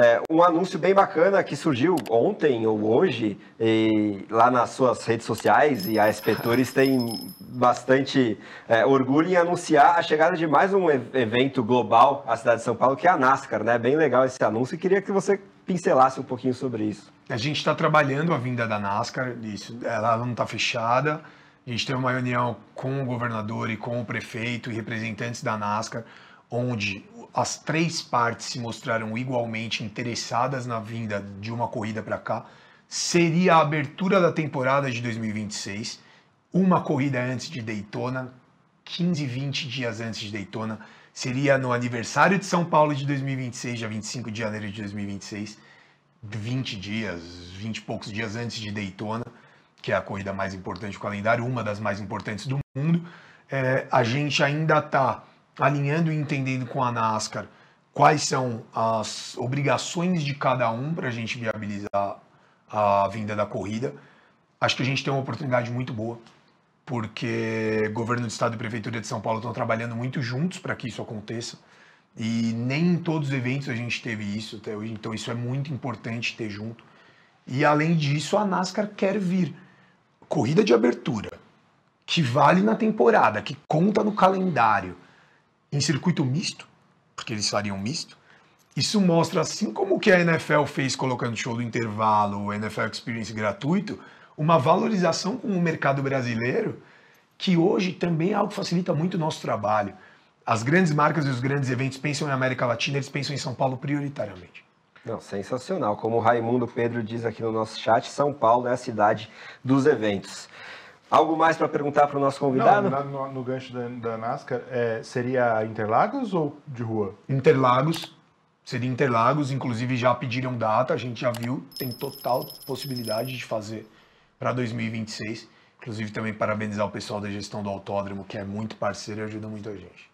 É, um anúncio bem bacana que surgiu ontem ou hoje, lá nas suas redes sociais, e a SP Tours tem bastante é, orgulho em anunciar a chegada de mais um evento global à cidade de São Paulo, que é a NASCAR, né? Bem legal esse anúncio e queria que você pincelasse um pouquinho sobre isso. A gente está trabalhando a vinda da NASCAR, isso, ela não está fechada. A gente tem uma reunião com o governador e com o prefeito e representantes da NASCAR onde as três partes se mostraram igualmente interessadas na vinda de uma corrida para cá, seria a abertura da temporada de 2026, uma corrida antes de Daytona, 15, 20 dias antes de Daytona, seria no aniversário de São Paulo de 2026, dia 25 de janeiro de 2026, 20 dias, 20 e poucos dias antes de Daytona, que é a corrida mais importante do calendário, uma das mais importantes do mundo. É, a gente ainda está alinhando e entendendo com a NASCAR quais são as obrigações de cada um para a gente viabilizar a vinda da corrida. Acho que a gente tem uma oportunidade muito boa, porque governo do estado e prefeitura de São Paulo estão trabalhando muito juntos para que isso aconteça. E nem em todos os eventos a gente teve isso até hoje, então isso é muito importante ter junto. E além disso, a NASCAR quer vir corrida de abertura, que vale na temporada, que conta no calendário em circuito misto, porque eles fariam misto. Isso mostra, assim como o que a NFL fez colocando show do intervalo, o NFL Experience gratuito, uma valorização com o mercado brasileiro, que hoje também é algo que facilita muito o nosso trabalho. As grandes marcas e os grandes eventos pensam em América Latina, eles pensam em São Paulo prioritariamente. Não, sensacional. Como o Raimundo Pedro diz aqui no nosso chat, São Paulo é a cidade dos eventos. Algo mais para perguntar para o nosso convidado? Não, no, no gancho da, da NASCAR, é, seria Interlagos ou de rua? Interlagos. Seria Interlagos, inclusive já pediram data, a gente já viu, tem total possibilidade de fazer para 2026. Inclusive também parabenizar o pessoal da gestão do autódromo, que é muito parceiro e ajuda muito a gente.